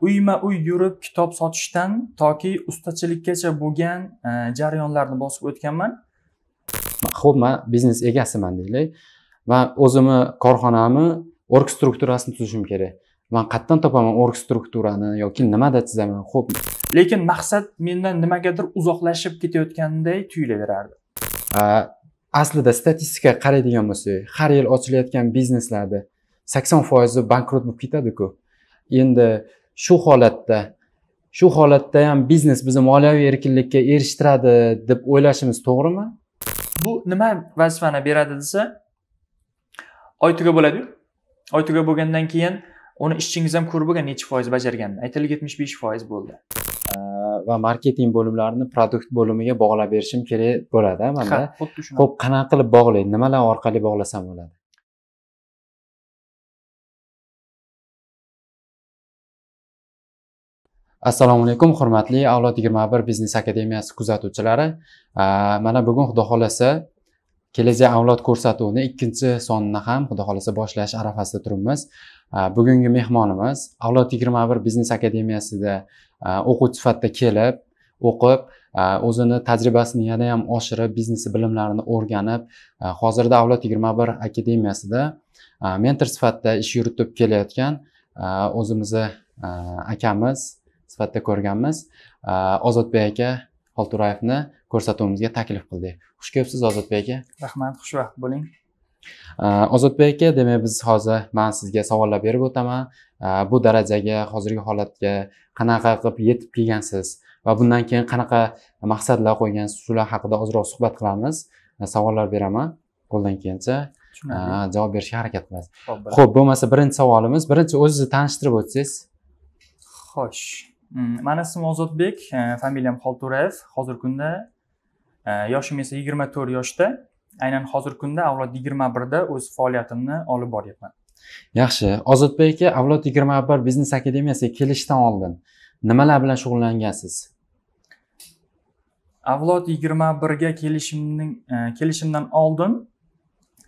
uyma uy yurib kitob sotishdan toki ustachilikkacha bo'lgan e, jarayonlarni bosib o'tganman ho'p man biznes egasiman deylik va o'zimni korxonamni org strukturasini tuzishim kerak man qayerdan topaman org strukturani yoki nimada chizaman ho'p lekin maqsad mendan nimagadir uzoqlashib ketayotganday tuyulaverardi aslida statistika qaraydigan bo'lsak har yil ochilayotgan bizneslarni sakson foizi bankrot bo'lib ketadiku endi shu holatda shu holatda ham biznes bizni moliyaviy erkinlikka erishtiradi deb o'ylashimiz to'g'rimi bu nima vazifani beradi desa oy tugab bo'ladiyu oy tugab bo'lgandan keyin uni ishchingiz ham ko'rib bo'lgan necha foiz bajarganini aytaylik yetmish besh foiz bo'ldi va marketing bo'limlarini produkt bo'limiga bog'lab berishim kerak bo'ladi manda xuddi shunday ho'p qanaqa qilib bog'lay nimalar orqali bog'lasam bo'ladi assalomu alaykum hurmatli avlod yigirma bir biznes akademiyasi kuzatuvchilari mana bugun xudo xohlasa kelajak avlod ko'rsatuvini ikkinchi sonini ham xudo xohlasa boshlash arafasida turibmiz bugungi mehmonimiz avlod yigirma bir biznes akademiyasida o'quvchi sifatida kelib o'qib o'zini tajribasini yana ham oshirib biznes bilimlarini o'rganib hozirda avlod yigirma bir akademiyasida mentor sifatida ish yuritib kelayotgan o'zimizni akamiz sifatida ko'rganmiz ozodbek aka xolturayevni ko'rsatuvimizga taklif qildik xush kelibsiz ozodbek aka rahmat xushvaqt bo'ling ozodbek aka demak biz hozir man sizga savollar berib o'taman bu darajaga hozirgi holatga qanaqa qilib yetib kelgansiz va bundan keyin qanaqa maqsadlar qo'ygansiz shular haqida ozroq suhbat qilamiz savollar beraman qo'ldan kelgancha javob berishga harakat qilasiz ho'p bo'lmasa birinchi savolimiz birinchi o'zingizni tanishtirib o'tsangiz xo'sh Mm, mani ismim ozodbek e, familiyam xolto'rayev hozirgi kunda e, yoshim esa yigirma to'rt yoshda aynan hozirgi kunda avlod yigirma birda o'z faoliyatimni olib boryapman yaxshi ozodbek aka avlod yigirma bir biznes akademiyasiga kelishdan oldin nimalar bilan shug'ullangansiz avlod yigirma birga kelishimning e, kelishimdan oldin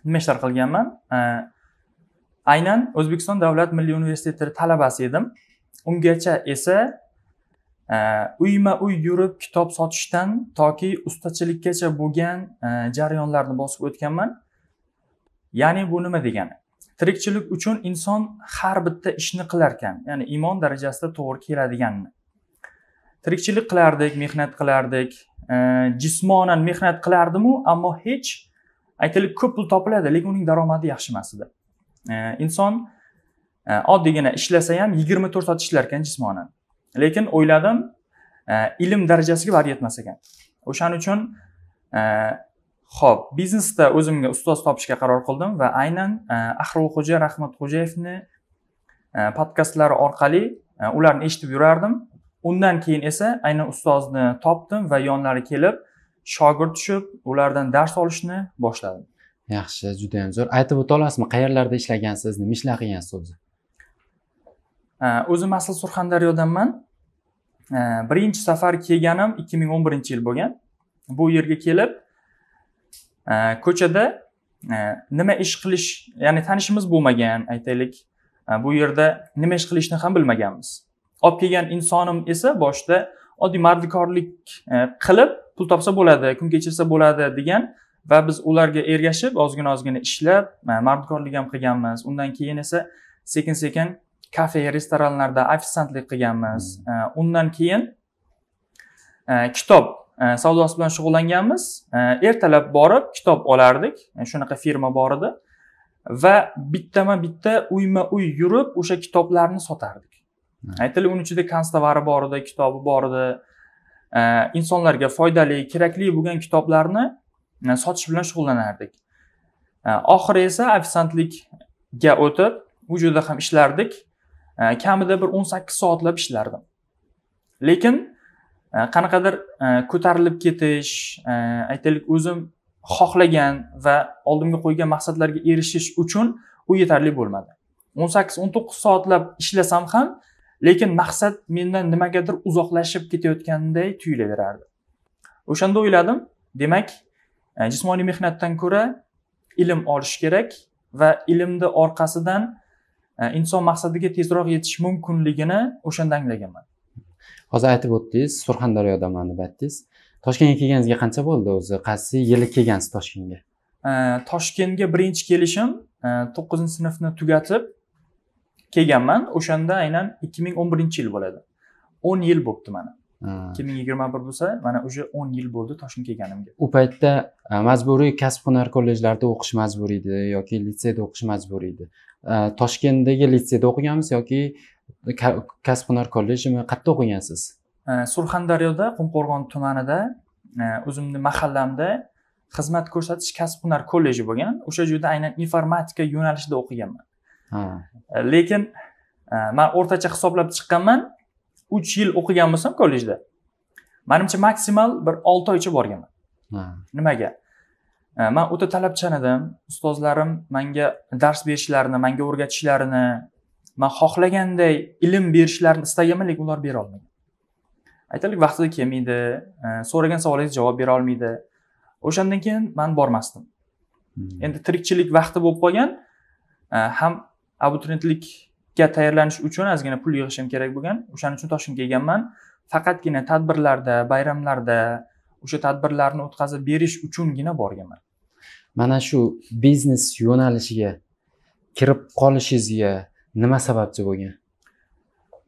nima ishlar qilganman aynan o'zbekiston davlat milliy universiteti talabasi edim ungacha esa uyma uy yurib kitob sotishdan toki ustachilikkacha bo'lgan e, jarayonlarni bosib o'tganman ya'ni bu nima degani tirikchilik uchun inson har bitta ishni qilar ekan ya'ni iymon darajasida to'g'ri keladiganini tirikchilik qilardik mehnat qilardik e, jismonan mehnat qilardimu ammo hech aytaylik ko'p pul topiladi lekin uning daromadi yaxshi emas edi e, inson oddiygina ishlasa ham yigirma to'rt soat ishlar ekan jismonan lekin o'yladim e, ilm darajasiga bar yetmas ekan o'shaning uchun ho'p e, biznesda o'zimga ustoz topishga qaror qildim va aynan e, rahmat rahmatxo'jayevni podkastlari orqali ularni eshitib yurardim undan keyin esa aynan ustozni topdim va yonlari kelib shogird tushib ulardan dars olishni boshladim yaxshi juda yam zo'r aytib o'ta olasizmi qayerlarda ishlagansiz nima ishlar qilgansiz o'zi Э, o'zim asli surxondaryodanman э, birinchi safar kelganim ikki ming o'n birinchi yil bo'lgan bu yerga kelib э, ko'chada nima ish qilish ya'ni tanishimiz bo'lmagan aytaylik bu yerda nima ish qilishni ham bilmaganmiz olib kelgan insonim esa boshida oddiy mardikorlik qilib pul topsa bo'ladi kun kechirsa bo'ladi degan va biz ularga ergashib ozgina ozgina ishlab mardikorlik ham qilganmiz undan keyin esa sekin sekin kafe restoranlarda ofitsiantlik qilganmiz hmm. undan keyin e, kitob e, savdosi bilan shug'ullanganmiz e, ertalab borib kitob olardik shunaqa firma bor edi va bittama bitta uyma uy yurib o'sha kitoblarni sotardik hmm. aytaylik uni ichida konstovari bor edi kitobi bor edi insonlarga foydali kerakli bo'lgan kitoblarni sotish bilan shug'ullanardik oxiri esa ofitsiantlikka o'tib u yerda ham ishlardik Э, kamida bir o'n sakkiz soatlab ishlardim lekin e, qanaqadir e, ko'tarilib ketish e, aytaylik o'zim xohlagan va oldimga qo'ygan maqsadlarga erishish uchun u yetarli bo'lmadi o'n sakkiz o'n to'qqiz soatlab ishlasam ham lekin maqsad mendan nimagadir uzoqlashib ketayotganday tuyulaverardi o'shanda o'yladim demak jismoniy mehnatdan ko'ra ilm olish kerak va ilmni orqasidan inson э, maqsadiga tezroq yetish mumkinligini o'shanda anglaganman hozir aytib o'tdingiz surxondaryodaman deb aytdingiz toshkentga kelganingizga qancha bo'ldi o'zi qaysi yili kelgansiz toshkentga э, toshkentga birinchi kelishim э, to'qqizinchi sinfni tugatib kelganman o'shanda aynan ikki ming o'n birinchi yil bo'ladi o'n yil bo'libdi mana ikki ming yigirma bir bo'lsa mana уже o'n yil bo'ldi toshkentga kelganimga u paytda e, majburiy kasb hunar kollejlarida o'qish majburiy edi yoki litseyda o'qish majburiy edi e, toshkentdagi litseyda o'qiganmiz yoki kasb hunar kollejimi qayerda o'qigansiz e, surxondaryoda qumqo'rg'on tumanida o'zimni mahallamda xizmat ko'rsatish kasb hunar kolleji bo'lgan o'sha joyda aynan informatika yo'nalishida o'qiganman lekin man o'rtacha hisoblab chiqqanman uch yil o'qigan bo'lsam kollejda manimcha maksimal bir olti oycha borganman nimaga e, man o'ta talabchan edim ustozlarim manga dars berishlarini manga o'rgatishlarini man xohlaganday ilm berishlarini istaganman lekin ular bera olmagan aytaylik vaqtida kelmaydi e, so'ragan savolingizga javob bera olmaydi o'shandan keyin man bormasdim hmm. endi tirikchilik vaqti bo'lib qolgan e, ham abituriyentlik ga tayyorlanish uchun ozgina pul yig'ishim kerak bo'lgan o'shaning uchun toshkentga kelganman faqatgina tadbirlarda bayramlarda o'sha tadbirlarni o'tkazib berish uchungina borganman mana shu biznes yo'nalishiga kirib qolishingizga nima sababchi bo'lgan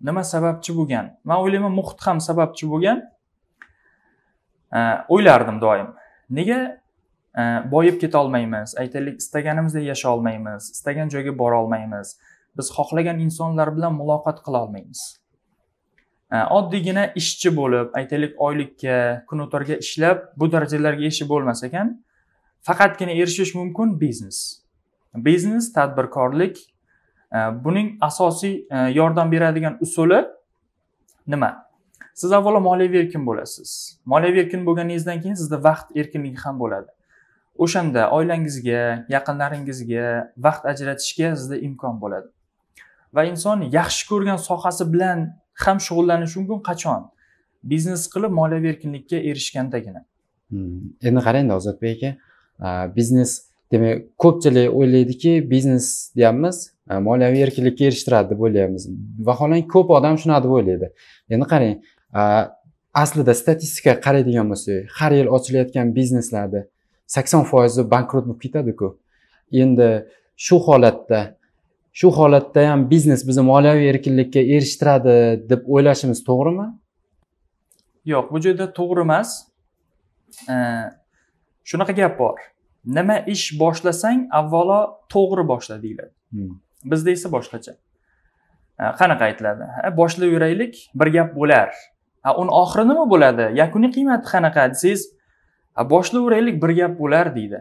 nima sababchi bo'lgan man o'ylayman muhit ham sababchi bo'lgan o'ylardim doim nega boyib ketolmaymiz aytaylik istaganimizdek yashay olmaymiz istagan joyga bora olmaymiz biz xohlagan insonlar bilan muloqot qila olmaymiz oddiygina ishchi bo'lib aytaylik oylikka kun ishlab bu darajalarga erishib bo'lmas ekan faqatgina erishish mumkin biznes biznes tadbirkorlik buning asosiy e, yordam beradigan usuli nima siz avvalo moliyaviy erkin bo'lasiz moliyaviy erkin bo'lganingizdan keyin sizda vaqt erkinligi ham bo'ladi o'shanda oilangizga yaqinlaringizga vaqt ajratishga sizda imkon bo'ladi va inson yaxshi ko'rgan sohasi bilan ham shug'ullanishi mumkin qachon biznes qilib moliyaviy erkinlikka erishgandagina hmm. endi qarang ozodbek aka biznes demak ko'pchilik o'ylaydiki biznes deyapmiz moliyaviy erkinlikka erishtiradi deb o'ylaymiz vaholanki ko'p odam shunaqa deb o'ylaydi endi qarang aslida statistika qaraydigan bo'lsak har yil ochilayotgan bizneslarni sakson foizi bankrot bo'lib ketadiku endi shu holatda shu holatda ham biznes bizni moliyaviy erkinlikka erishtiradi deb o'ylashimiz to'g'rimi yo'q bu joyda to'g'ri emas shunaqa gap bor nima ish boshlasang avvalo to'g'ri boshla deyiladi hmm. bizda esa boshqacha qanaqa aytiladi boshlayveraylik bir gap bo'lar uni oxiri nima bo'ladi yakuniy qiymati qanaqa desangiz boshlayveraylik bir gap bo'lar deydi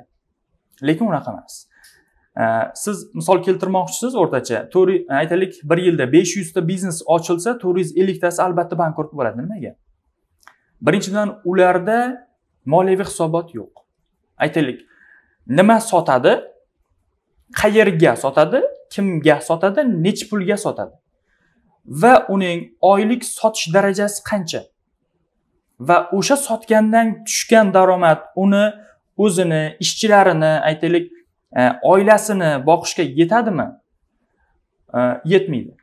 lekin unaqa emas Э, siz misol keltirmoqchisiz o'rtacha aytaylik bir yilda besh yuzta biznes ochilsa to'rt yuz elliktasi albatta bankrot bo'ladi nimaga birinchidan ularda moliyaviy hisobot yo'q aytaylik nima sotadi qayerga sotadi kimga sotadi nechi pulga sotadi va uning oylik sotish darajasi qancha va o'sha sotgandan tushgan daromad uni o'zini ishchilarini aytaylik oilasini boqishga yetadimi yetmaydi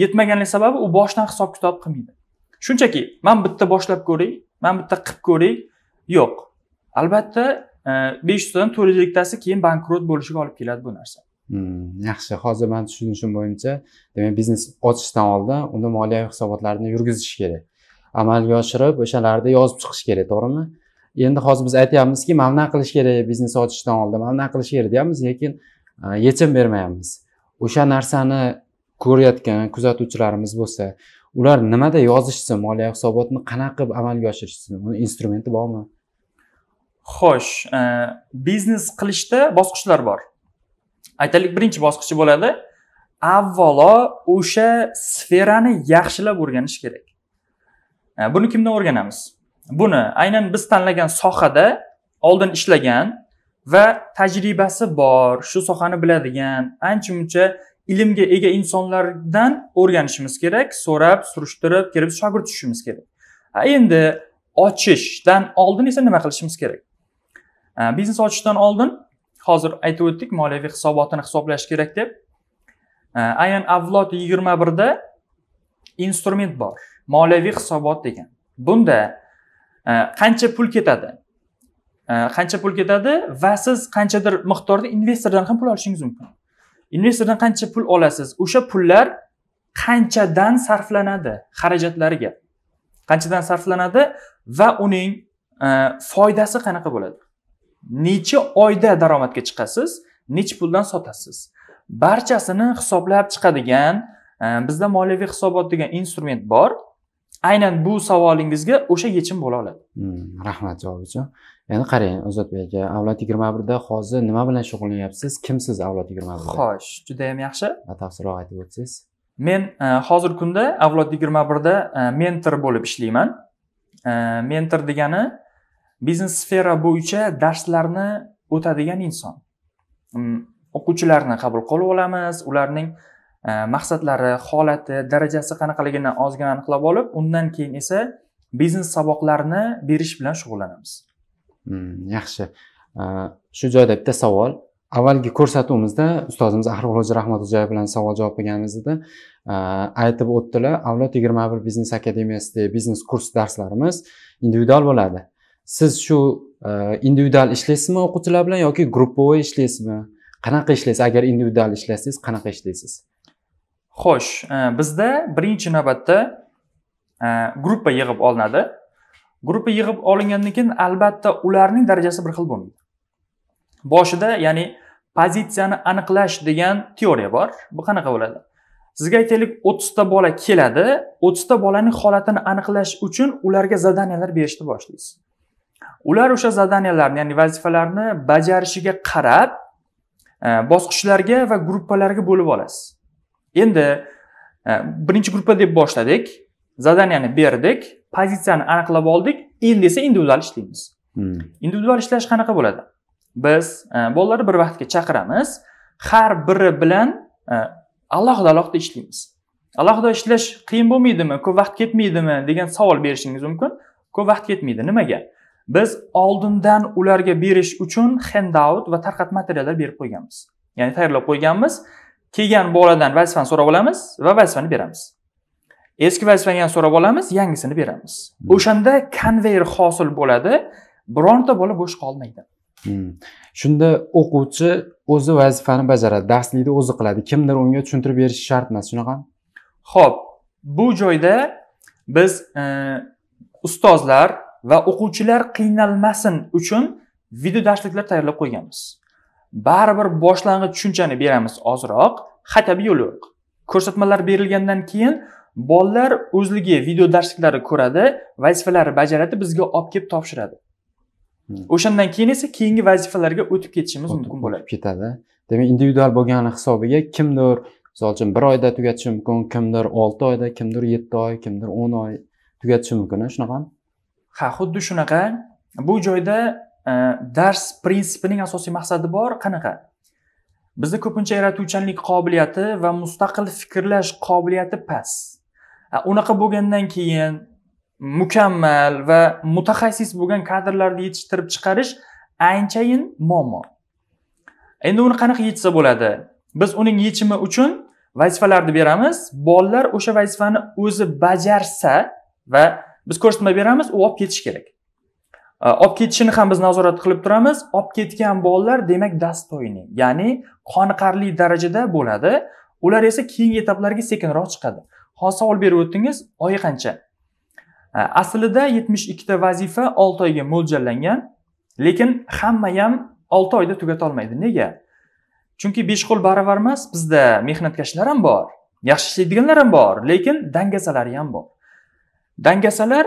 yetmaganlik sababi u boshidan hisob kitob qilmaydi shunchaki man bitta boshlab ko'ray man bitta qilib ko'ray yo'q albatta e, besh yuztadan to'rt yuz elliktasi keyin bankrot bo'lishiga olib keladi bu narsa hmm, yaxshi hozir man tushunishim bo'yicha demak biznes ochishdan oldin uni moliyaviy hisobotlarini yurgizish kerak amalga oshirib o'shalarni yozib chiqish kerak to'g'rimi endi hozir biz aytyapmizki mana bunaqa qilish kerak biznes ochishdan oldin mana bunaqa qilish kerak deyapmiz lekin e, yechim bermayapmiz o'sha narsani ko'rayotgan kuzatuvchilarimiz bo'lsa ular nimada yozishsin moliya hisobotni qanaqa qilib amalga oshirishsin uni instrumenti bormi xo'sh e, biznes qilishda bosqichlar bor aytaylik birinchi bosqichi bo'ladi avvalo o'sha sferani yaxshilab o'rganish kerak e, buni kimdan o'rganamiz buni aynan biz tanlagan sohada oldin ishlagan va tajribasi bor shu sohani biladigan ancha muncha ilmga ega insonlardan o'rganishimiz kerak so'rab surishtirib kelib shogird tushishimiz kerak endi ochishdan oldin esa nima qilishimiz kerak biznes ochishdan oldin hozir aytib o'tdik moliyaviy hisobotini hisoblash kerak deb aynan avlod yigirma birda instrument bor moliyaviy hisobot degan bunda Э, qancha pul ketadi э, qancha pul ketadi va siz qanchadir miqdorda investordan ham pul olishingiz mumkin investordan qancha pul olasiz o'sha pullar qanchadan sarflanadi xarajatlariga qanchadan sarflanadi va uning e, foydasi qanaqa bo'ladi necha oyda daromadga chiqasiz necha puldan sotasiz barchasini hisoblab chiqadigan e, bizda moliyaviy hisobot degan instrument bor aynan bu savolingizga o'sha yechim bo'la oladi hmm, rahmat javob uchun endi qarang ozodbek aka avlod yigirma birda hozir nima bilan shug'ullanyapsiz kimsiz avlod yigirma birda xo'sh judayam yaxshi batafsilroq aytib o'tsangiz men e, hozirgi kunda avlod yigirma birda e, mentor bo'lib ishlayman e, mentor degani biznes sfera bo'yicha darslarni o'tadigan inson mm, o'quvchilarni qabul qilib olamiz ularning Э, maqsadlari holati darajasi qanaqaligini ozgina aniqlab olib undan keyin esa biznes saboqlarini berish bilan shug'ullanamiz hmm, yaxshi э, shu joyda bitta savol avvalgi ko'rsatuvimizda ustozimiz ahrulhoji rahmatxo'jayev bilan savol javob qilganimizda э, aytib o'tdilar avlod yigirma bir biznes akademiyasida biznes kurs darslarimiz individual bo'ladi siz shu e, individual ishlaysizmi o'quvchilar bilan yoki групповой ishlaysizmi qanaqa ishlaysiz agar individual ishlasangiz qanaqa ishlaysiz xo'sh e, bizda birinchi navbatda e, gruppa yig'ib olinadi gruppa yig'ib olingandan keyin albatta ularning darajasi bir xil bo'lmaydi boshida ya'ni pozitsiyani aniqlash degan teoriya bor bu qanaqa bo'ladi sizga aytaylik o'ttizta bola keladi o'ttizta bolaning holatini aniqlash uchun ularga zadaniyalar berishni boshlaysiz ular o'sha zadaniyalarni ya'ni vazifalarni bajarishiga qarab e, bosqichlarga va gruppalarga bo'lib olasiz endi e, birinchi gruppa deb boshladik zadaniyani berdik pozitsiyani aniqlab oldik endi esa individual ishlaymiz hmm. individual ishlash qanaqa bo'ladi biz e, bolalarni bir vaqtga chaqiramiz har biri bilan e, alohida alohida ishlaymiz alohida ishlash qiyin bo'lmaydimi ko'p vaqt ketmaydimi degan savol berishingiz mumkin ko'p vaqt ketmaydi nimaga biz oldindan ularga berish uchun handout va tarqat materiallar berib qo'yganmiz ya'ni tayyorlab qo'yganmiz kelgan boladan vazifani so'rab olamiz va vazifani beramiz eski vazifani ham so'rab olamiz yangisini beramiz hmm. o'shanda konveyer hosil bo'ladi bironta bola bo'sh qolmaydi hmm. shunda o'quvchi o'zi vazifani bajaradi darslikni o'zi qiladi kimdir unga tushuntirib berishi shart emas shunaqami ho'p bu joyda biz e, ustozlar va o'quvchilar qiynalmasin uchun video darsliklar tayyorlab qo'yganmiz baribir boshlang'ich tushunchani beramiz ozroq xatabiy yo'li yo'q ko'rsatmalar berilgandan keyin bolalar o'zligi video darsliklari ko'radi vazifalari bajaradi bizga olib kelib topshiradi hmm. o'shandan keyin esa keyingi vazifalarga o'tib ketishimiz mumkin bo'ladi ketadi demak individual bo'lgani hisobiga kimdir misol uchun bir oyda tugatishi mumkin kimdir olti oyda kimdir yetti oy kimdir o'n oy tugatishi mumkin shunaqami ha xuddi shunaqa bu joyda Э, dars prinsipining asosiy maqsadi bor qanaqa bizda ko'pincha yaratuvchanlik qobiliyati va mustaqil fikrlash qobiliyati past unaqa bo'lgandan keyin mukammal va mutaxassis bo'lgan kadrlarni yetishtirib chiqarish anchayin muammo endi uni qanaqa yechsa bo'ladi biz uning yechimi uchun vazifalarni beramiz bolalar o'sha vazifani o'zi bajarsa va biz ko'rsatma beramiz u olib ketishi kerak olib ketishini ham biz nazorat qilib turamiz olib ketgan bolalar demak dostoyniy ya'ni qoniqarli darajada bo'ladi ular esa keyingi etaplarga sekinroq chiqadi hozir savol berib o'tdingiz oyi qancha aslida yetmish ikkita vazifa olti oyga mo'ljallangan lekin hamma ham olti oyda tugatolmaydi nega chunki besh qo'l baravar emas bizda mehnatkashlar ham bor yaxshi ishlaydiganlar ham bor lekin dangasalari ham bor dangasalar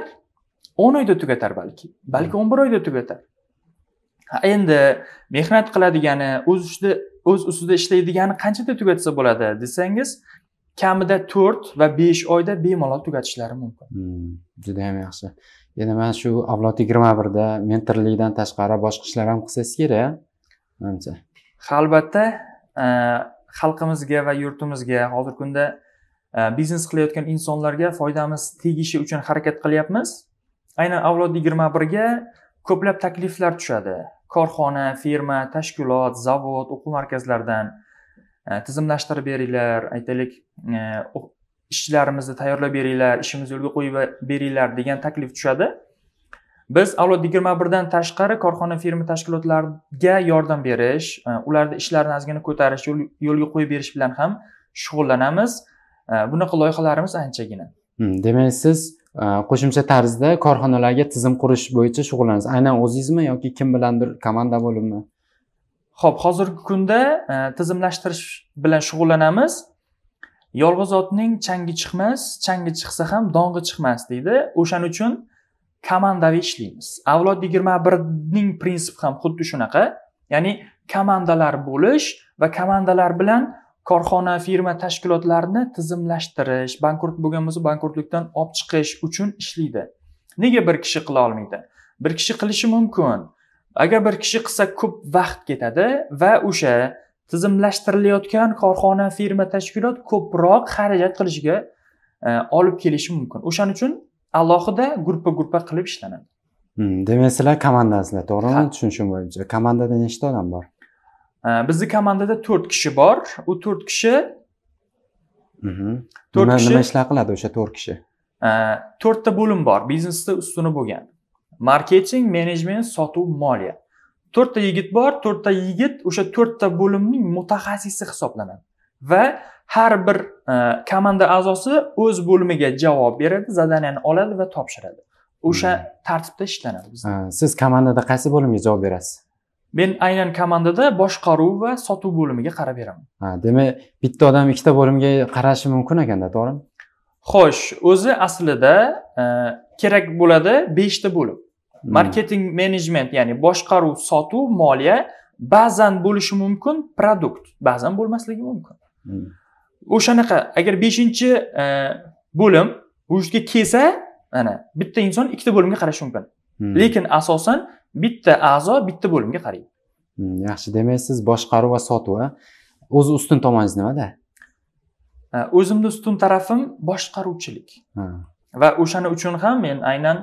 o'n oyda tugatar balki balki o'n bir oyda tugatar endi mehnat qiladigani o'z ustida o'z ustida ishlaydigani qanchada tugatsa bo'ladi desangiz kamida to'rt va besh oyda bemalol tugatishlari mumkin hmm, juda ham yaxshi endi mana shu avlod yigirma birda mentorlikdan tashqari boshqa ishlar ham qilsangiz kerak manimcha albatta e, xalqimizga va yurtimizga hozirgi kunda e, biznes qilayotgan insonlarga foydamiz tegishi uchun harakat qilyapmiz aynan avlod yigirma birga ko'plab takliflar tushadi korxona firma tashkilot zavod o'quv markazlaridan e, tizimlashtirib beringlar aytaylik e, ishchilarimizni tayyorlab beringlar ishimizni yo'lga qo'yib beringlar degan taklif tushadi biz avlod yigirma birdan tashqari korxona firma tashkilotlarga yordam berish e, ularni ishlarini ozgina ko'tarish yo'lga qo'yib berish bilan ham shug'ullanamiz bunaqa loyihalarimiz anchagina hmm, demak siz qo'shimcha tarzda korxonalarga tizim qurish bo'yicha shug'ullanasiz aynan o'zingizmi yoki kim bilandir komanda bo'libmi ho'p hozirgi kunda e, tizimlashtirish bilan shug'ullanamiz yolg'iz otning changi chiqmas changi chiqsa ham dong'i chiqmas deydi o'shaning uchun komandaviy ishlaymiz avlod yigirma birning prinsipi ham xuddi shunaqa ya'ni komandalar bo'lish va komandalar bilan korxona firma tashkilotlarni tizimlashtirish bankrot bo'lgan bo'lsa bankrotlikdan olib chiqish uchun ishlaydi nega bir kishi qila olmaydi bir kishi qilishi mumkin agar bir kishi qilsa ko'p vaqt ketadi va o'sha tizimlashtirilayotgan korxona firma tashkilot ko'proq xarajat qilishiga e, olib kelishi mumkin o'shaning uchun alohida gruppa gruppa qilib ishlanadi hmm, demak sizlar komandasizlar to'g'rimi tushunishim bo'yicha komandada nechta odam bor bizni komandada to'rt kishi bor u to'rt kishi mhm. to'rt kishi nima ishlar qiladi o'sha to'rt kishi to'rtta bo'lim bor biznesni ustuni bo'lgan marketing menejment sotuv moliya to'rtta yigit bor to'rtta yigit o'sha to'rtta bo'limning mutaxassisi hisoblanadi va har bir e, komanda a'zosi o'z bo'limiga javob beradi zadaniyani oladi va topshiradi o'sha hmm. tartibda ishlanadi bizda siz komandada qaysi bo'limga javob berasiz men aynan komandada boshqaruv va sotuv bo'limiga qarab beraman ha demak bitta odam ikkita bo'limga qarashi mumkin ekanda to'g'rimi xo'sh o'zi aslida e, kerak bo'ladi beshta bo'lim hmm. marketing menejment ya'ni boshqaruv sotuv moliya ba'zan bo'lishi mumkin produkt ba'zan bo'lmasligi mumkin hmm. o'shanaqa agar beshinchi e, bo'lim vujudga kelsa mana bitta inson ikkita bo'limga qarashi mumkin hmm. lekin asosan bitta a'zo bitta bo'limga qaraydi hmm, yaxshi demak siz boshqaruv va sotuv o'zi ustun tomoningiz nimada o'zimni ustun tarafim boshqaruvchilik va o'shani uchun ham men aynan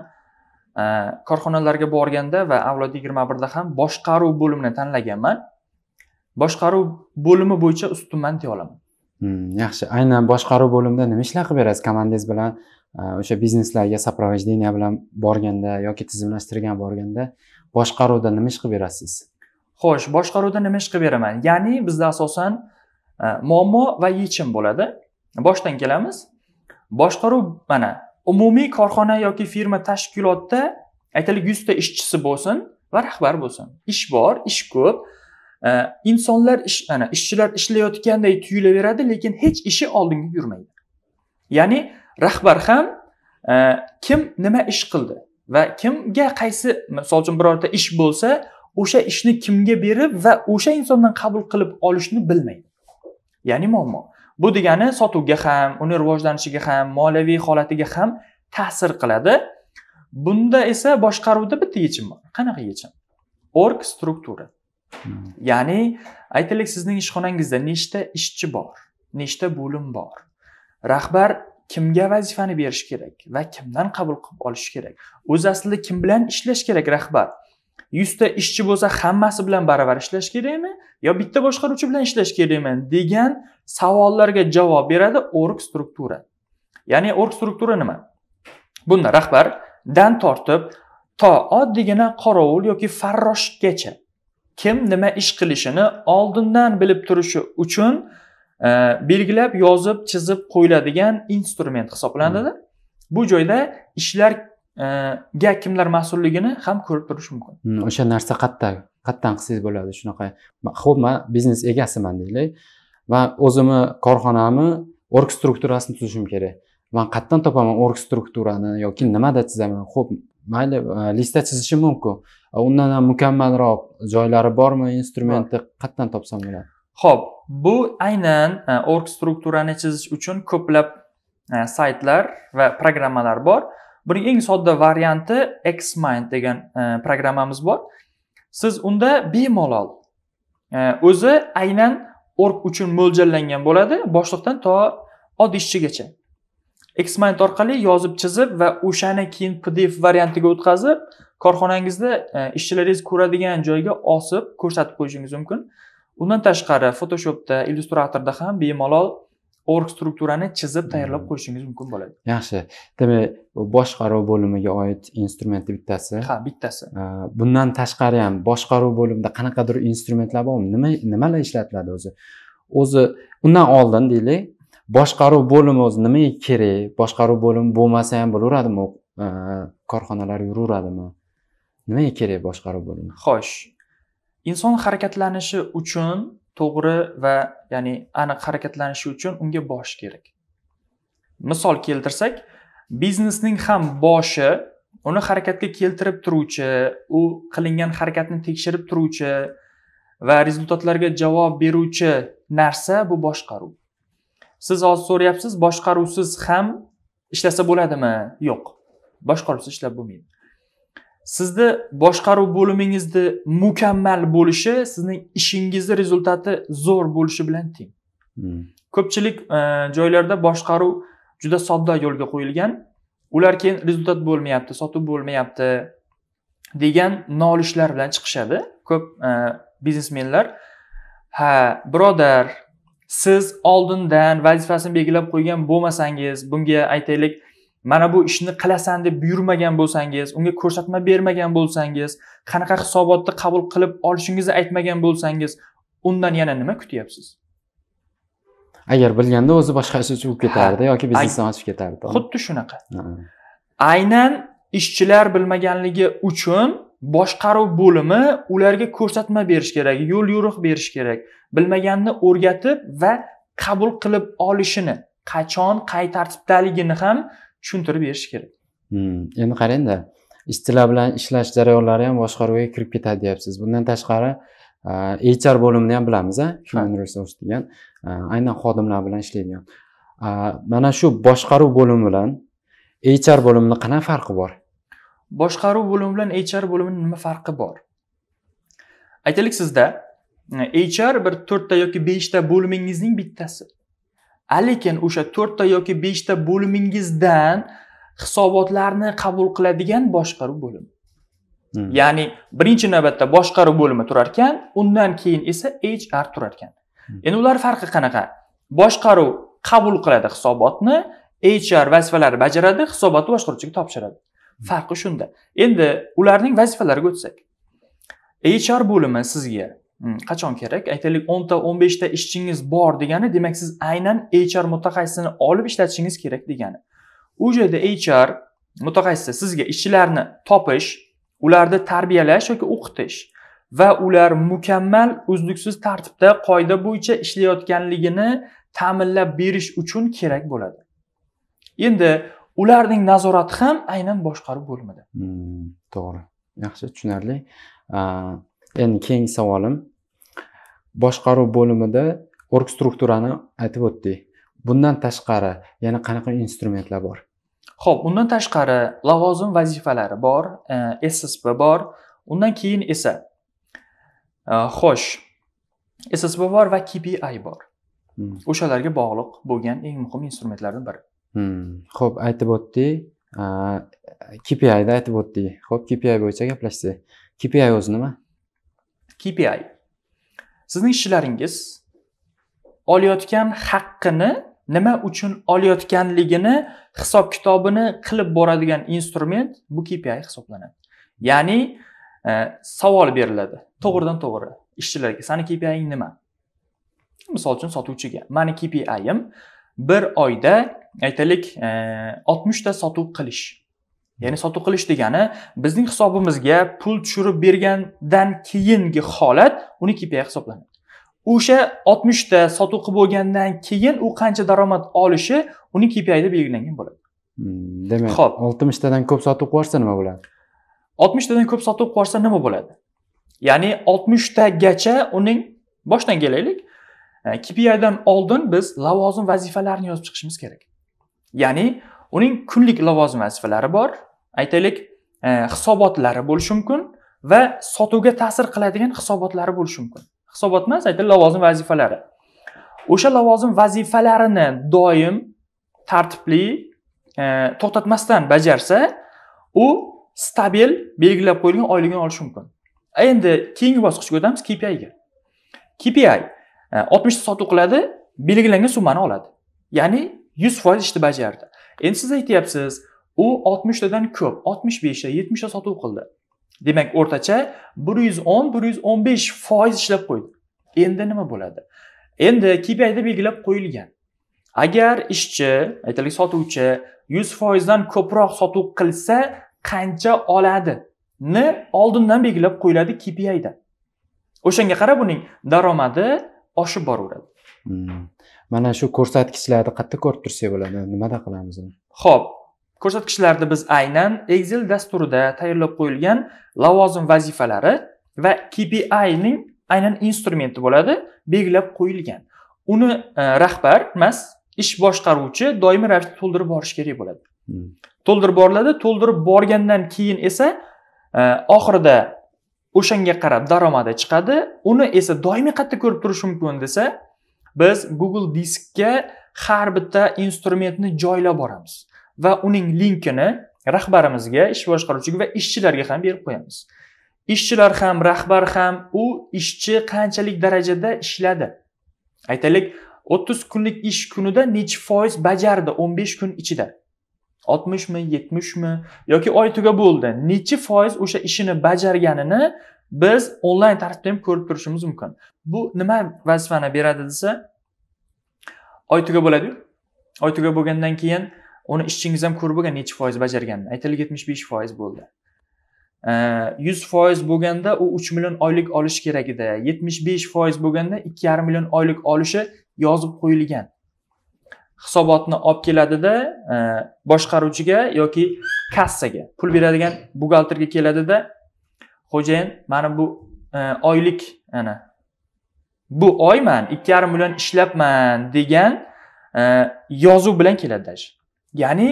korxonalarga borganda va avlod yigirma birda ham boshqaruv bo'limini tanlaganman boshqaruv bo'limi bo'yicha ustunman deya olaman hmm, yaxshi aynan boshqaruv bo'limida nima ishlar qilib berasiz komandangiz bilan o'sha bizneslarga сопровождение bilan borganda yoki tizimlashtirgan borganda boshqaruvda nima ish qilib berasiz xo'sh boshqaruvda nima ish qilib beraman ya'ni bizda asosan e, muammo va yechim bo'ladi boshdan kelamiz boshqaruv mana umumiy korxona yoki firma tashkilotda aytaylik yuzta ishchisi bo'lsin va rahbar bo'lsin ish bor ish ko'p e, insonlar ish mana ishchilar ishlayotganday tuyulaveradi lekin hech ishi oldinga yurmaydi ya'ni rahbar ham e, kim nima ish qildi va kimga qaysi misol uchun birorta ish bo'lsa o'sha ishni kimga berib va o'sha insondan qabul qilib olishni bilmaydi ya'ni muammo bu degani sotuvga ham uni rivojlanishiga ham moliyaviy holatiga ham ta'sir qiladi bunda esa boshqaruvda bitta yechim bor qanaqa yechim org struktura hmm. ya'ni aytaylik sizning ishxonangizda nechta ishchi bor nechta bo'lim bor rahbar kimga vazifani berish kerak va kimdan qabul qilib olish kerak o'zi aslida kim bilan ishlash kerak rahbar yuzta ishchi bo'lsa hammasi bilan baravar ishlash kerakmi yo bitta boshqaruvchi bilan ishlash kerakmi degan savollarga javob beradi org struktura ya'ni org struktura nima bunda rahbardan tortib to oddiygina qorovul yoki farroshgacha kim nima ish qilishini oldindan bilib turishi uchun belgilab yozib chizib qo'yiladigan instrument hisoblanadi hmm. bu joyda ishlar e, ga kimlar mas'ulligini ham ko'rib turish mumkin hmm, o'sha narsa qayerda qayerdan qilsangiz bo'ladi shunaqa ho'p man biznes egasiman deylik va o'zimni korxonamni org strukturasini tuzishim kerak man qayerdan topaman org strukturani yoki nimada chizaman ho'p mayli e, listda chizishim mumkin undan ham mukammalroq joylari bormi instrumentni qayerdan topsam bo'ladi Xo'p, bu aynan e, org strukturani chizish uchun ko'plab e, saytlar va programmalar bor buning eng sodda varianti xmind degan e, programmamiz bor siz unda bemalol o'zi aynan org uchun mo'ljallangan bo'ladi boshliqdan to oddiy ishchigacha xmind orqali yozib chizib va o'shani keyin pdf variantiga o'tkazib korxonangizda ishchilaringiz ko'radigan joyga osib ko'rsatib qo'yishingiz mumkin undan tashqari photoshopda illyustratorda ham bemalol org strukturani chizib tayyorlab hmm. qo'yishingiz mumkin bo'ladi yaxshi demak boshqaruv bo'limiga oid instrumentni bittasi ha bittasi bundan tashqari ham boshqaruv bo'limida qanaqadir instrumentlar bormi nima nimalar ishlatiladi o'zi o'zi undan oldin deylik boshqaruv bo'limi o'zi nimaga kerak boshqaruv bo'limi bo'lmasa ham bo'laveradimi korxonalar yuraveradimi nimaga kerak boshqaruv bo'limi xo'sh inson harakatlanishi uchun to'g'ri va ya'ni aniq harakatlanishi uchun unga bosh kerak misol keltirsak biznesning ham boshi uni harakatga keltirib turuvchi u qilingan harakatni tekshirib turuvchi va rezultatlarga javob beruvchi narsa bu boshqaruv siz hozir so'rayapsiz boshqaruvsiz ham ishlasa bo'ladimi yo'q boshqaruvsiz ishlab bo'lmaydi sizni boshqaruv bo'limingizni mukammal bo'lishi sizning ishingizni rezultati zo'r bo'lishi bilan teng hmm. ko'pchilik e, joylarda boshqaruv juda sodda yo'lga qo'yilgan ular keyin rezultat bo'lmayapti sotuv bo'lmayapti degan nolishlar bilan chiqishadi ko'p e, biznesmenlar ha birodar siz oldindan vazifasini belgilab qo'ygan bo'lmasangiz bunga aytaylik mana bu ishni qilasan deb buyurmagan bo'lsangiz unga ko'rsatma bermagan bo'lsangiz qanaqa hisobotni qabul qilib olishingizni aytmagan bo'lsangiz undan yana nima kutyapsiz agar bilganda o'zi boshqa ish uchib ketardi yoki biznesdan ochib ketardi xuddi shunaqa aynan ishchilar bilmaganligi uchun boshqaruv bo'limi ularga ko'rsatma berish kerak yo'l yo'riq berish kerak bilmaganni o'rgatib va qabul qilib olishini qachon qay tartibdaligini ham tushuntirib berish kerak hmm, endi qarangda istila bilan ishlash jarayonlari ham boshqaruvga kirib ketadi deyapsiz bundan tashqari hr bo'limini ham bilamiz a human resource degan aynan xodimlar bilan ishlaydigan mana shu boshqaruv bo'limi bilan hr bo'limini qanaqa farqi bor boshqaruv bo'limi bilan hr bo'limini nima farqi bor aytaylik sizda hr bir to'rtta yoki beshta bo'limingizning bittasi lekin o'sha to'rtta yoki beshta bo'limingizdan hisobotlarni qabul qiladigan boshqaruv bo'limi hmm. ya'ni birinchi navbatda boshqaruv bo'limi turar ekan undan keyin esa hr turar ekan hmm. endi ular farqi qanaqa boshqaruv qabul qiladi hisobotni hr vazifalari bajaradi hisobotni boshqaruvchiga topshiradi hmm. farqi shunda endi ularning vazifalariga o'tsak hr bo'limi sizga Hmm, qachon kerak aytaylik o'nta o'n beshta ishchingiz bor degani demak siz aynan hr mutaxassisini olib ishlatishingiz kerak degani u joyda hr mutaxassisi sizga ishchilarni topish ularni tarbiyalash yoki o'qitish va ular mukammal uzluksiz tartibda qoida bo'yicha ishlayotganligini ta'minlab berish uchun kerak bo'ladi endi ularning nazorati ham aynan boshqaruv bo'limida hmm, to'g'ri yaxshi tushunarli endi keyingi savolim boshqaruv bo'limida org strukturani aytib o'tdik bundan tashqari yana qanaqa instrumentlar bor ho'p undan tashqari lavozim vazifalari bor e, ssp bor undan keyin esa e, xo'sh e, ssp bor va kpi bor hmm. o'shalarga bog'liq bo'lgan eng muhim instrumentlardan biri hmm. aytib o'tdik e, kpida aytib o'tdik ho'p kpi bo'yicha gaplashsak kpi o'zi nima KPI. Sizning ishlaringiz olayotgan haqqini nima uchun olayotganligini hisob kitobini qilib boradigan instrument bu KPI hisoblanadi. Ya'ni e, savol beriladi to'g'ridan to'g'ri ishchilarga sani KPIing nima? Misol uchun sotuvchiga mani KPIim bir oyda aytaylik e, 60 ta sotuv qilish. ya'ni sotuv qilish degani bizning hisobimizga pul tushirib bergandan keyingi holat uni kpi hisoblanadi o'sha oltmishta sotuv qilib bo'lgandan keyin u qancha daromad olishi uni kpida belgilangan bo'ladi hmm, demak ho'p oltmishtadan ko'p sotuv qilib yuborsa nima bo'ladi oltmishtadan ko'p sotuv qilib yuborsa nima bo'ladi ya'ni oltmishtagacha uning boshdan kelaylik e, kpidan oldin biz lavozim vazifalarini yozib chiqishimiz kerak ya'ni uning kunlik lavozim vazifalari bor aytaylik e, hisobotlari bo'lishi mumkin va sotuvga ta'sir qiladigan hisobotlari bo'lishi mumkin hisobot emas aytaylik lavozim vazifalari o'sha lavozim vazifalarini doim tartibli e, to'xtatmasdan bajarsa u stabil belgilab qo'yilgan oyligini olishi mumkin endi keyingi bosqichga o'tamiz kpiga kpi e, oltmishta sotuv qiladi belgilangan summani oladi ya'ni yuz foiz ishni bajardi endi siz aytyapsiz u oltmishtadan ko'p oltmish beshta yetmishta sotuv qildi demak o'rtacha bir yuz o'n bir yuz o'n besh foiz ishlab qo'ydi endi nima bo'ladi endi kpida belgilab qo'yilgan agar ishchi aytaylik sotuvchi yuz foizdan ko'proq sotuv qilsa qancha oladi ni oldindan belgilab qo'yiladi kpida o'shanga qarab uning daromadi oshib boraveradi hmm. mana shu ko'rsatkichlarni qayerda ko'rib tursak bo'ladi nimada qilamiz ho'p ko'rsatkichlarda biz aynan excel dasturida tayyorlab qo'yilgan lavozim vazifalari va kpi ning aynan instrumenti bo'ladi belgilab qo'yilgan uni e, rahbar emas ish boshqaruvchi doimiy ravishda to'ldirib borish kerak bo'ladi hmm. to'ldirib boriladi to'ldirib borgandan keyin esa e, oxirida o'shanga qarab daromadi chiqadi uni esa doimiy qayerda ko'rib turish mumkin desa biz google diskka har bitta instrumentni joylab boramiz va uning linkini rahbarimizga ish boshqaruvchiga va ishchilarga ham berib qo'yamiz ishchilar ham rahbar ham u ishchi qanchalik darajada ishladi aytaylik o'ttiz kunlik ish kunida necha foiz bajardi o'n besh kun ichida oltmishmi yetmishmi yoki oy tugab bo'ldi necha foiz o'sha ishini bajarganini biz onlayn tartibda ham ko'rib turishimiz mumkin bu nima vazifani beradi desa oy tugab bo'ladiyu oy tugab bo'lgandan keyin uni ishchingiz ham ko'rib bo'lgan necha foiz bajarganini aytaylik yetmish besh foiz bo'ldi yuz foiz bo'lganda u uch million oylik olishi kerak edi yetmish besh foiz bo'lganda ikki yarim million oylik olishi yozib qo'yilgan hisobotni olib keladida e, boshqaruvchiga yoki kassaga pul beradigan buxgalterga keladida xo'jayin mana bu e, oylik ana bu oy man ikki yarim million ishlabman degan e, yozuv bilan keladi даже ya'ni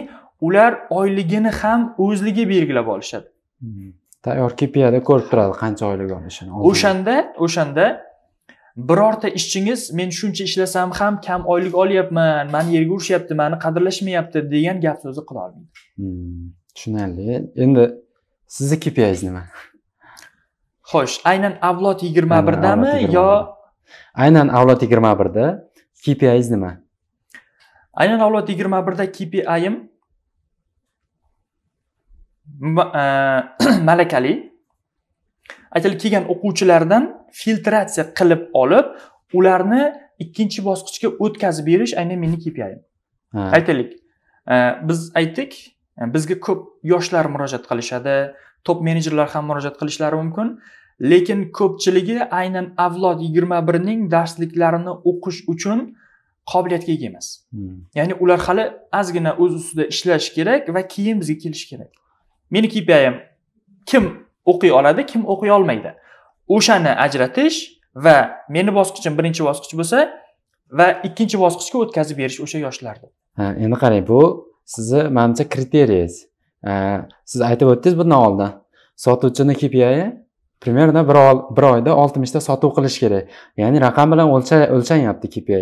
ular oyligini ham o'zligi belgilab olishadi hmm. tayyor kpida ko'rib turadi qancha oylik olishini o'shanda o'shanda birorta ishchingiz men shuncha ishlasam ham kam oylik olyapman mani yerga urishyapti mani qadrlashmayapti degan gap so'zi qila olmaydi hmm. tushunarli endi sizni kpiingiz nima xo'sh aynan avlod yigirma birdami yo aynan avlod yigirma birda kpiingiz nima aynan avlod yigirma birda kpiim e, malakali aytaylik kelgan o'quvchilardan filtratsiya qilib olib ularni ikkinchi bosqichga o'tkazib berish aynan meni kpiim aytaylik e, biz aytdik e, bizga ko'p yoshlar murojaat qilishadi top menejerlar ham murojaat qilishlari mumkin lekin ko'pchiligi aynan avlod yigirma birning darsliklarini o'qish uchun qobiliyatga ega emas hmm. ya'ni ular hali ozgina o'z ustida ishlashi kerak va keyin bizga kelishi kerak meni kpim kim o'qiy oladi kim o'qiy olmaydi o'shani ajratish va meni bosqichim birinchi bosqich bo'lsa va ikkinchi bosqichga o'tkazib berish o'sha yoshlarni ha endi qarang bu sizni manimcha kriteriyangiz siz aytib o'tdingiz bundan oldin sotuvchini kpi примерно bir, bir oyda oltmishta sotuv qilish kerak ya'ni raqam bilan o'lchanyapti kpi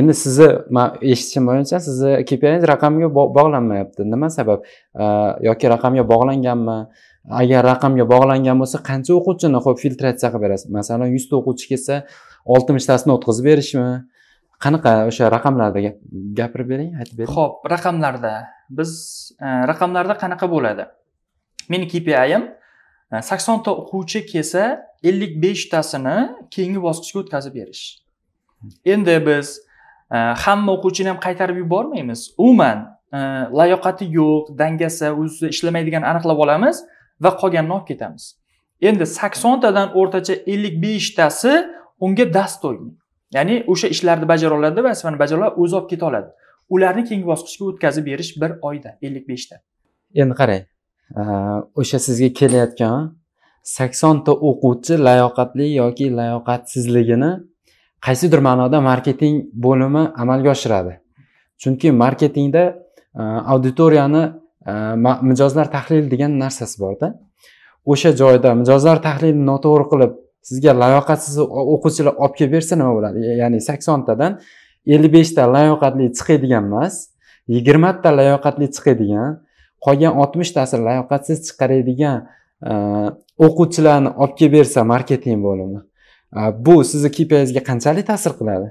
endi sizni man eshitishim bo'yicha sizni kpi raqamga bog'lanmayapti nima sabab yoki raqamga bog'langanmi agar raqamga bog'langan bo'lsa qancha o'quvchini ho'p filtratsiya qilib berasiz masalan yuzta o'quvchi kelsa oltmishtasini o'tkazib berishmi qanaqa o'sha raqamlarda gapirib bering aytib bering ho'p raqamlarda biz raqamlarda qanaqa bo'ladi meni kpiim saksonta o'quvchi kelsa ellik beshtasini keyingi bosqichga o'tkazib berish endi biz hamma o'quvchini ham qaytarib yubormaymiz umuman layoqati yo'q dangasa o'zi ishlamaydigan aniqlab olamiz va qolganini olib ketamiz endi saksontadan o'rtacha ellik beshtasi unga dostoyniy ya'ni o'sha ishlarni bajara oladi vazifani bajara oladi o'zi olib keta oladi ularni keyingi bosqichga o'tkazib berish bir oyda ellik beshta endi qarang o'sha sizga kelayotgan saksonta o'quvchi layoqatli yoki layoqatsizligini qaysidir ma'noda marketing bo'limi amalga oshiradi chunki marketingda e, auditoriyani e, mijozlar tahlili degan narsasi borda o'sha joyda mijozlar tahlilini noto'g'ri qilib sizga layoqatsiz o'quvchilar olib kelib bersa nima bo'ladi ya'ni saksontadan ellik beshta layoqatli chiqadigan emas yigirmata layoqatli chiqadigan qolgan oltmishtasi layoqatsiz chiqaradigan e, o'quvchilarni olib kelib bersa marketing bo'limi e, bu sizni kpiga qanchalik ta'sir qiladi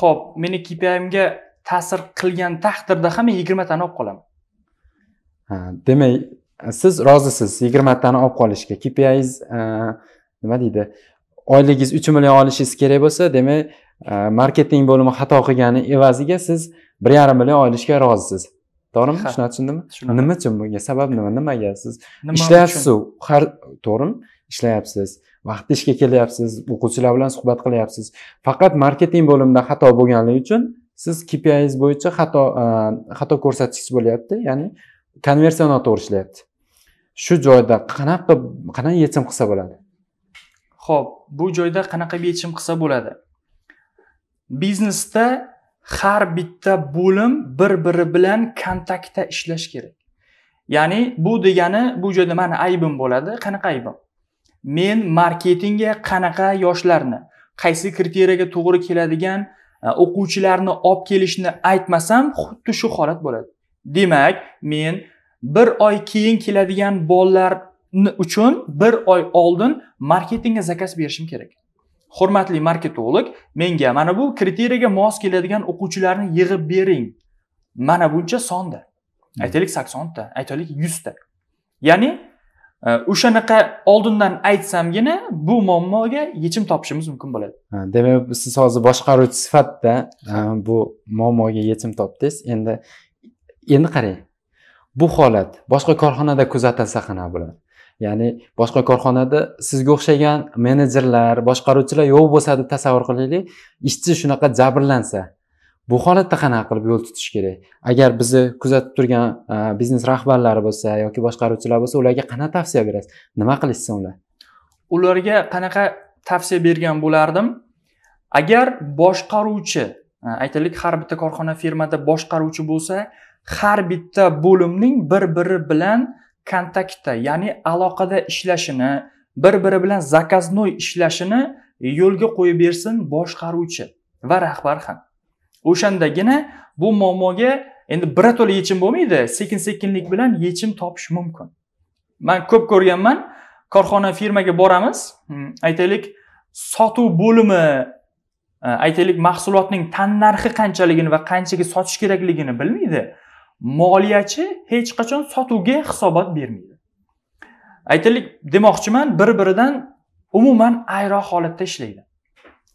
ho'p meni kpimga ta'sir qilgan taqdirda ham men yigirmatani olib qolaman demak siz rozisiz yigirmatani olib qolishga kpiingiz e, nima deydi oyligingiz uch million olishingiz kerak bo'lsa demak marketing bo'limi xato qilgani evaziga siz bir yarim million olishga rozisiz to'g'rimi shuni tushundimmi tushundim nima uchun bunga sabab nima nimaga siz ishlayapsizu har to'g'rimi ishlayapsiz vaqtida ishga kelyapsiz o'quvchilar bilan suhbat qilyapsiz faqat marketing bo'limida xato bo'lganligi uchun siz kpiz bo'yicha xato xato ko'rsatkich bo'lyapti ya'ni konversiya noto'g'ri ishlayapti shu joyda qanaqa qanaqa yechim qilsa bo'ladi ho'p bu joyda qanaqa yechim qilsa bo'ladi biznesda har bitta bo'lim bir biri bilan kontaktda ishlash kerak ya'ni bu degani bu joyda mani aybim bo'ladi qanaqa aybim men marketingga qanaqa yoshlarni qaysi kriteriyaga to'g'ri keladigan e, o'quvchilarni olib kelishni aytmasam xuddi shu holat bo'ladi demak men bir oy keyin keladigan bolalar uchun bir oy oldin marketingga zakaz berishim kerak hurmatli marketolog menga mana bu kriteriyaga mos keladigan o'quvchilarni yig'ib bering mana buncha sonda hmm. aytaylik saksonta aytaylik yuzta ya'ni e, o'shanaqa oldindan aytsamgina bu muammoga yechim topishimiz mumkin bo'ladi demak siz hozir boshqaruvchi sifatida e, bu muammoga yechim topdingiz endi endi qarang bu holat boshqa korxonada kuzatilsa qanaqa bo'ladi ya'ni boshqa korxonada sizga o'xshagan menejerlar boshqaruvchilar yo'q bo'lsa deb tasavvur qilaylik ishchi shunaqa jabrlansa bu holatda qanaqa qilib yo'l tutish kerak agar bizni kuzatib turgan e, biznes rahbarlari bo'lsa yoki boshqaruvchilar bo'lsa ularga qanaqa tavsiya berasiz nima qilishsin ular ularga qanaqa tavsiya bergan bo'lardim agar boshqaruvchi e, aytaylik har bitta korxona firmada boshqaruvchi bo'lsa har bitta bo'limning bir biri bilan kontaktda ya'ni aloqada ishlashini bir biri bilan zakaznoy ishlashini yo'lga qo'yib bersin boshqaruvchi va rahbar ham o'shandagina bu muammoga endi birato'la yechim bo'lmaydi sekin sekinlik bilan yechim topish mumkin man ko'p ko'rganman korxona firmaga boramiz hmm, aytaylik sotuv bo'limi e, aytaylik mahsulotning tannarxi qanchaligini va qanchaga sotish kerakligini bilmaydi moliyachi hech qachon sotuvga hisobot bermaydi aytaylik demoqchiman bir biridan umuman ayro holatda ishlaydi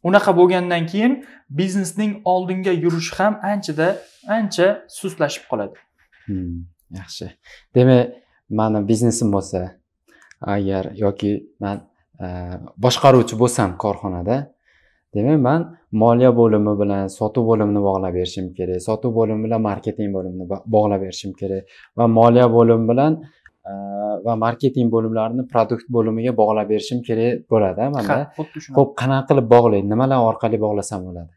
unaqa bo'lgandan keyin biznesning oldinga yurishi ham anchada ancha sustlashib qoladi hmm, yaxshi demak mani biznesim bo'lsa agar yoki man e, boshqaruvchi bo'lsam korxonada demak man moliya bo'limi bilan sotuv bo'limini bog'lab berishim kerak sotuv bo'limi bilan marketing bo'limini bog'lab berishim kerak va moliya bo'limi bilan e, va marketing bo'limlarini produkt bo'limiga bog'lab berishim kerak bo'ladi mana xuddi shunday ho'p qanaqa qilib bog'laydi nimalar orqali bog'lasam bo'ladi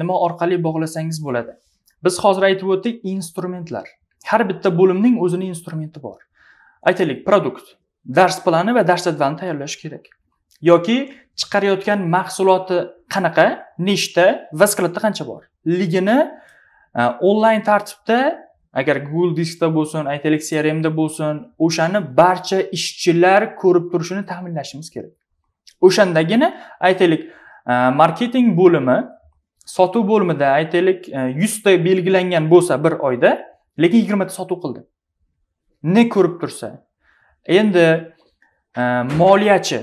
nima orqali bog'lasangiz bo'ladi biz hozir aytib o'tdik instrumentlar har bitta bo'limning o'zini instrumenti bor aytaylik produkt dars plani va dars jadvalini tayyorlash kerak yoki chiqarayotgan mahsuloti qanaqa nechta va skladda qancha bor ligini e, onlayn tartibda agar google diskda bo'lsin aytaylik crmda bo'lsin o'shani barcha ishchilar ko'rib turishini ta'minlashimiz kerak o'shandagina aytaylik e, marketing bo'limi sotuv bo'limida aytaylik e, yuzta belgilangan bo'lsa bir oyda lekin yigirmata sotuv qildi ne ko'rib tursa endi moliyachi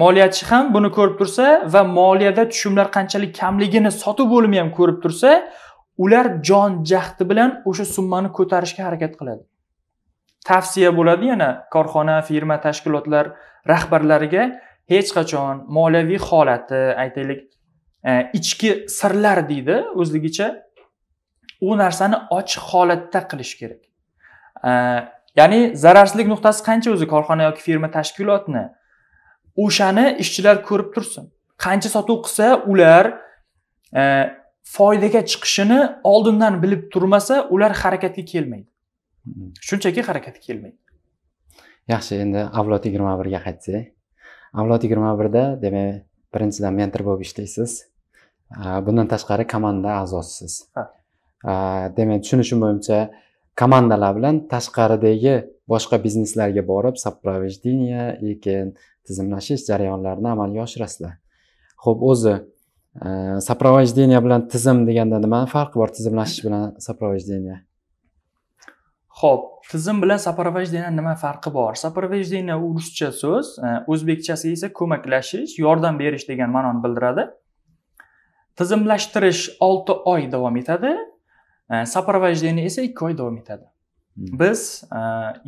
moliyachi ham buni ko'rib tursa va moliyada tushumlar qanchalik kamligini sotuv bo'limi ham ko'rib tursa ular jon jahdi bilan o'sha summani ko'tarishga harakat qiladi tavsiya bo'ladi yana korxona firma tashkilotlar rahbarlariga hech qachon moliyaviy holati aytaylik e, ichki sirlar deydi o'zligicha u narsani ochiq holatda qilish kerak e, ya'ni zararsizlik nuqtasi qancha o'zi korxona yoki firma tashkilotni o'shani ishchilar ko'rib tursin qancha sotuv qilsa ular e, foydaga chiqishini oldindan bilib turmasa ular harakatga kelmaydi hmm. shunchaki harakatga kelmaydi yaxshi endi avlod yigirma birga qaytsak avlod yigirma birda demak birinchidan mentor bo'lib ishlaysiz bundan tashqari komanda a'zosisiz demak tushunishim bo'yicha komandalar bilan tashqaridagi boshqa bizneslarga borib сопровождение ekan tizimlashish jarayonlarini amalga oshirasizlar ho'p o'zi e, сопровождение bilan tizim deganda nima farqi bor tizimlashish bilan сопровождение ho'p tizim bilan сопровождение nima farqi bor сопровождение u ruscha so'z e, o'zbekchasi esa ko'maklashish yordam berish degan ma'noni bildiradi tizimlashtirish olti oy davom etadi сопровождение e, esa ikki oy davom etadi hmm. biz e,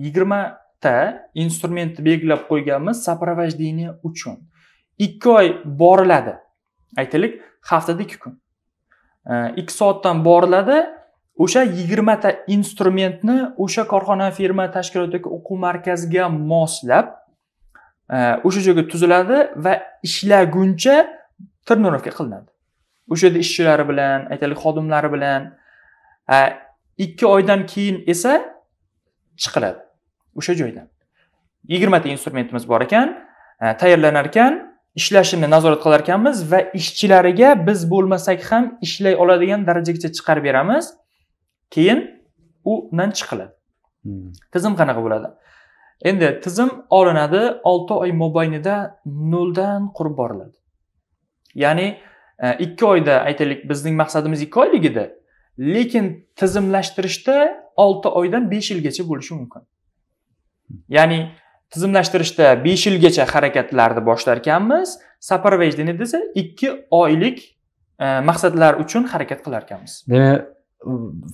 yigirma ta instrumentni belgilab qo'yganmiz сопровождение uchun ikki oy boriladi aytaylik haftada ikki kun ikki soatdan boriladi o'sha yigirmata instrumentni o'sha korxona firma tashkilot yoki o'quv markaziga moslab e, o'sha joyga tuziladi va ishlaguncha тренировка qilinadi o'sha yerda ishchilari bilan aytaylik xodimlari bilan e, ikki oydan keyin esa chiqiladi o'sha joyda yigirmata instrumentimiz bor ekan e, tayyorlanar ekan ishlashini nazorat qilar ekanmiz va ishchilariga biz bo'lmasak ham ishlay oladigan darajagacha chiqarib beramiz keyin u undan chiqiladi hmm. tizim qanaqa bo'ladi endi tizim olinadi olti oy mobaynida noldan qurib boriladi ya'ni e, ikki oyda aytaylik bizning maqsadimiz ikki oylik edi lekin tizimlashtirishda olti oydan besh yilgacha bo'lishi mumkin ya'ni tizimlashtirishda besh yilgacha harakatlarni boshlar ekanmiz saparvejdeni desa ikki oylik e, maqsadlar uchun harakat qilar ekanmiz demak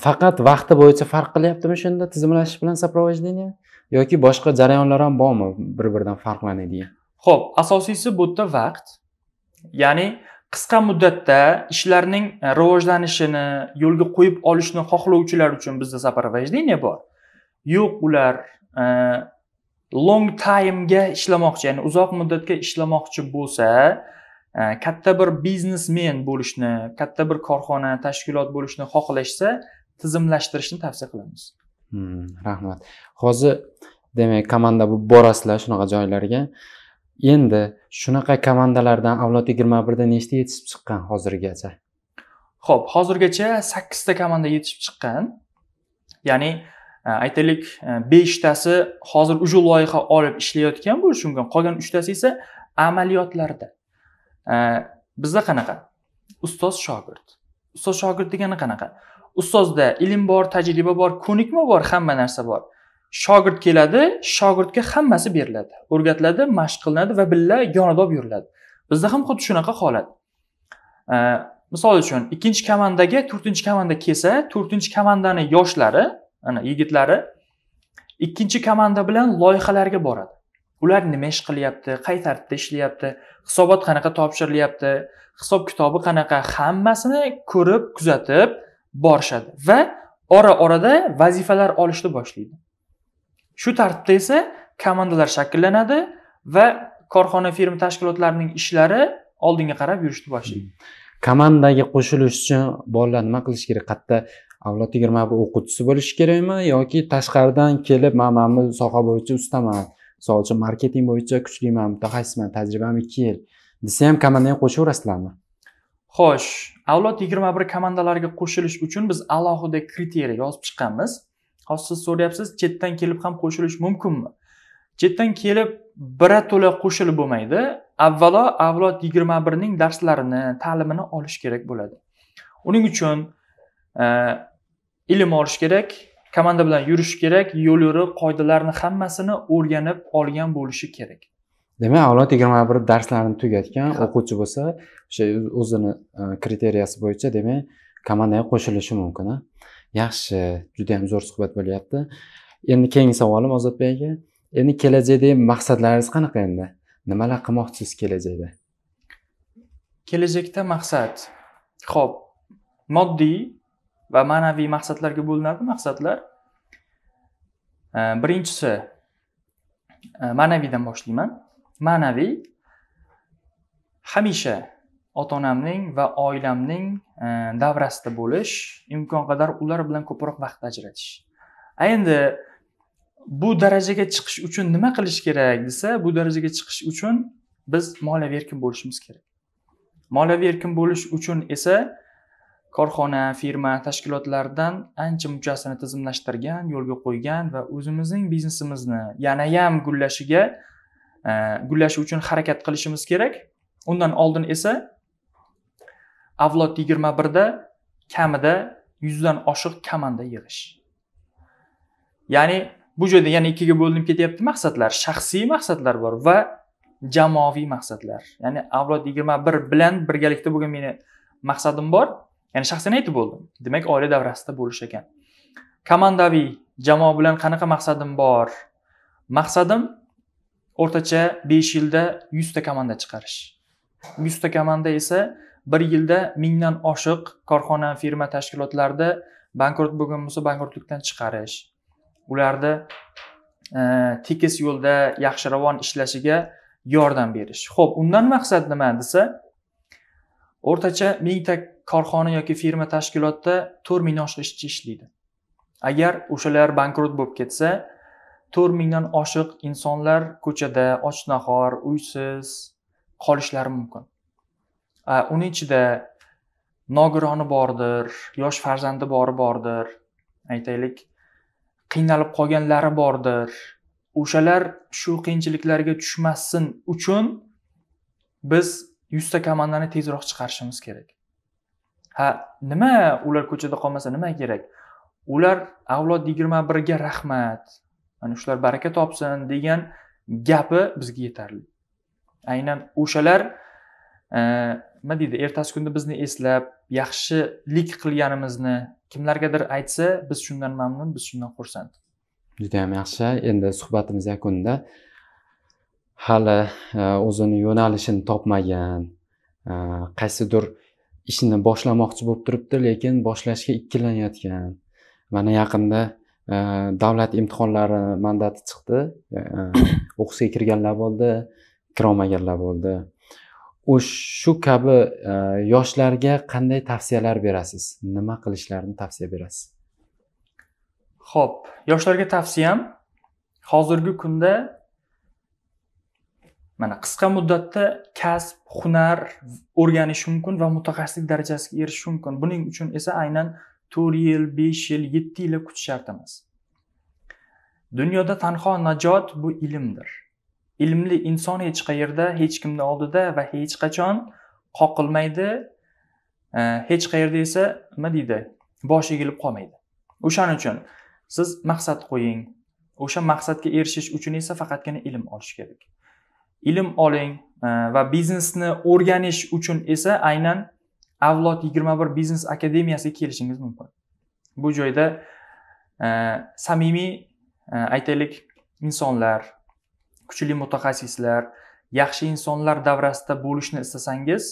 faqat vaqti bo'yicha farq qilyaptimi shunda tizimlashish bilan saprovojdение yoki boshqa jarayonlar ham bormi bir biridan farqlanadigan ho'p asosiysi bu yerda vaqt ya'ni qisqa muddatda ishlarning e, rivojlanishini yo'lga qo'yib olishni xohlovchilar uchun bizda saprovojdение bor yo'q ular Э, long timega ishlamoqchi ya'ni uzoq muddatga ishlamoqchi bo'lsa e, katta bir biznesmen bo'lishni katta bir korxona tashkilot bo'lishni xohlashsa tizimlashtirishni tavsiya qilamiz hmm, rahmat hozir demak komanda bo'lib borasizlar shunaqa joylarga endi shunaqa komandalardan avlod yigirma birda nechta yetishib chiqqan hozirgacha ho'p hozirgacha sakkizta komanda yetishib chiqqan ya'ni Э, aytaylik e, beshtasi hozir уже loyiha olib ishlayotgan bo'lishi mumkin qolgan uchtasi esa amaliyotlarda e, bizda qanaqa ustoz shogird ustoz shogird degani qanaqa ustozda ilm bor tajriba bor ko'nikma bor hamma narsa bor shogird keladi shogirdga hammasi beriladi o'rgatiladi mashq qilinadi va birga yonida olib yuriladi bizda ham xuddi shunaqa holat e, misol uchun ikkinchi komandaga to'rtinchi komanda kelsa to'rtinchi komandani yoshlari ana yigitlari ikkinchi komanda bilan loyihalarga boradi ular nima ish qilyapti qay tartibda ishlayapti hisobot qanaqa topshirilyapti hisob kitobi qanaqa hammasini ko'rib kuzatib borishadi va ora orada vazifalar olishni boshlaydi shu tartibda esa komandalar shakllanadi va korxona firma tashkilotlarining ishlari oldinga qarab yurishni boshlaydi komandaga qo'shilish uchun bolalar nima qilish kerak qayerda avlod yigirma bir o'quvchisi bo'lishi kerakmi yoki tashqaridan kelib man mana bu soha bo'yicha ustaman misol uchun marketing bo'yicha kuchliman mutaxassisman tajribam ikki yil desa ham komandaga qo'shaverasizlarmi xo'sh avlod yigirma bir komandalariga qo'shilish uchun biz alohida kriteriya yozib chiqqanmiz hozir siz so'rayapsiz chetdan kelib ham qo'shilish mumkinmi chetdan kelib birato'la qo'shilib bo'lmaydi avvalo avlod yigirma birning darslarini ta'limini olish kerak bo'ladi uning uchun ilm olish kerak komanda bilan yurish kerak yo'l yo'riq qoidalarni hammasini o'rganib olgan bo'lishi kerak demak avlod yigirma bir darslarini tugatgan o'quvchi bo'lsa o'sha o'zini e, kriteriyasi bo'yicha demak komandaga qo'shilishi mumkin yaxshi judayam zo'r suhbat bo'lyapti endi keyingi savolim ozodbek aka endi kelajakdagi maqsadlaringiz qanaqa endi nimalar qilmoqchisiz kelajakda kelajakda maqsad ho'p moddiy va ma'naviy maqsadlarga bo'linadi maqsadlar e, birinchisi e, ma'naviydan boshlayman ma'naviy hamisha ota onamning va oilamning e, davrasida bo'lish imkon qadar ular bilan ko'proq vaqt ajratish endi bu darajaga chiqish uchun nima qilish kerak desa bu darajaga chiqish uchun biz moliyaviy erkin bo'lishimiz kerak moliyaviy erkin bo'lish uchun esa korxona firma tashkilotlardan ancha munchasini tizimlashtirgan yo'lga qo'ygan va o'zimizning biznesimizni yanayam gullashiga e, gullashi uchun harakat qilishimiz kerak undan oldin esa avlod yigirma birda kamida yuzdan oshiq komanda yig'ish ya'ni bu joyda yana ikkiga bo'linib ketyapti maqsadlar shaxsiy maqsadlar bor va jamoaviy maqsadlar ya'ni avlod yigirma bir bilan birgalikda bo'lgan meni maqsadim bor ya'ni shaxsan aytib bo'ldim demak oila davrasida bo'lish ekan komandaviy jamoa bilan qanaqa maqsadim bor maqsadim o'rtacha besh yilda yuzta komanda chiqarish yuzta komanda esa bir yilda mingdan oshiq korxona firma tashkilotlarda bankrot bo'lgan bo'lsa bankrotlikdan chiqarish ularni e, tekis yo'lda yaxshi ravon ishlashiga yordam berish ho'p undan maqsad nima desa o'rtacha mingta korxona yoki firma tashkilotda to'rt mingdan oshiq ishchi ishlaydi agar o'shalar bankrot bo'lib ketsa to'rt mingdan oshiq insonlar ko'chada ochnahor uysiz qolishlari mumkin uni ichida nogironi bordir yosh farzandi bori bordir aytaylik qiynalib qolganlari bordir o'shalar shu qiyinchiliklarga tushmasin uchun biz yuzta komandani tezroq chiqarishimiz kerak ha nima ular ko'chada qolmasa nima kerak ular avlod yigirma birga rahmat mana shular baraka topsin degan gapi bizga yetarli aynan o'shalar e, nima deydi ertasi kunda bizni eslab yaxshilik qilganimizni kimlargadir aytsa biz shundan mamnun biz shundan xursand judayam yaxshi endi suhbatimiz yakunida hali e, o'zini yo'nalishini topmagan e, qaysidir ishni boshlamoqchi bo'lib turibdi lekin boshlashga ikkilanayotgan mana yaqinda e, davlat imtihonlari mandati chiqdi o'qishga kirganlar bo'ldi kirolmaganlar bo'ldi shu kabi yoshlarga qanday tavsiyalar berasiz nima qilishlarini tavsiya berasiz ho'p yoshlarga tavsiyam hozirgi kunda mana qisqa muddatda kasb hunar o'rganish mumkin va mutaxassislik darajasiga erishish mumkin buning uchun esa aynan to'rt yil besh yil yetti yil kutish shart emas dunyoda tanho najot bu ilmdir ilmli inson hech qayerda hech kimni oldida va hech qachon qoqilmaydi hech qayerda esa nima deydi bosh egilib qolmaydi o'shaning uchun siz maqsad qo'ying o'sha maqsadga erishish uchun esa faqatgina ilm olish kerak ilm oling e, va biznesni o'rganish uchun esa aynan avlod 21 biznes akademiyasiga kelishingiz mumkin bu joyda e, samimiy e, aytaylik insonlar kuchli mutaxassislar yaxshi insonlar davrasida bo'lishni istasangiz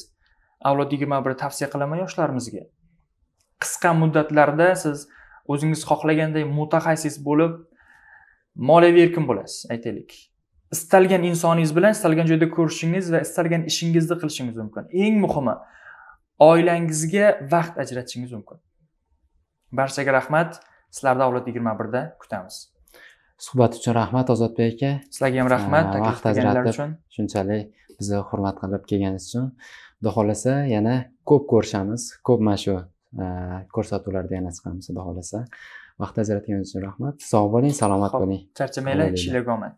avlod 21 tavsiya qilaman yoshlarimizga qisqa muddatlarda siz o'zingiz xohlaganday mutaxassis bo'lib moliyaviy erkin bo'lasiz aytaylik istalgan insoningiz bilan istalgan joyda ko'rishingiz va istalgan ishingizni qilishingiz mumkin eng muhimi oilangizga vaqt ajratishingiz mumkin barchaga rahmat sizlarni avlod yigirma birda kutamiz suhbat uchun rahmat ozodbek aka sizlarga ham rahmat vaqt ajratib shunchalik bizni hurmat qilib kelganingiz uchun xudo xohlasa yana ko'p ko'rishamiz ko'p mana shu ko'rsatuvlarda yana chiqamiz xudo xohlasa vaqt ajratganingiz uchun rahmat sog' bo'ling salomat bo'ling charchamanglar ishinglarga omad